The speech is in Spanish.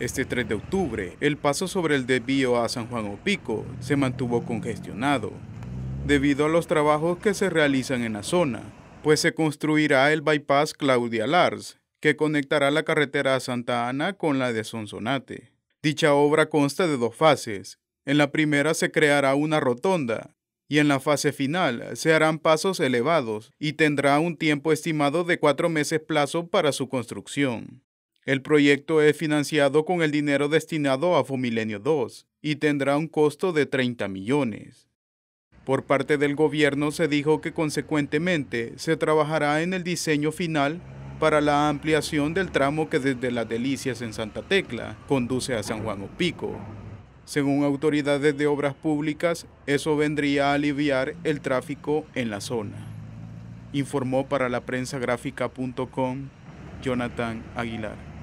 Este 3 de octubre, el paso sobre el desvío a San Juan Opico se mantuvo congestionado, debido a los trabajos que se realizan en la zona, pues se construirá el bypass Claudia Lars, que conectará la carretera a Santa Ana con la de Sonsonate. Dicha obra consta de dos fases. En la primera se creará una rotonda y en la fase final se harán pasos elevados y tendrá un tiempo estimado de cuatro meses plazo para su construcción. El proyecto es financiado con el dinero destinado a Fumilenio II y tendrá un costo de 30 millones. Por parte del gobierno se dijo que consecuentemente se trabajará en el diseño final para la ampliación del tramo que desde Las Delicias en Santa Tecla conduce a San Juan Opico. Según autoridades de obras públicas, eso vendría a aliviar el tráfico en la zona. Informó para la prensa gráfica.com Jonathan Aguilar.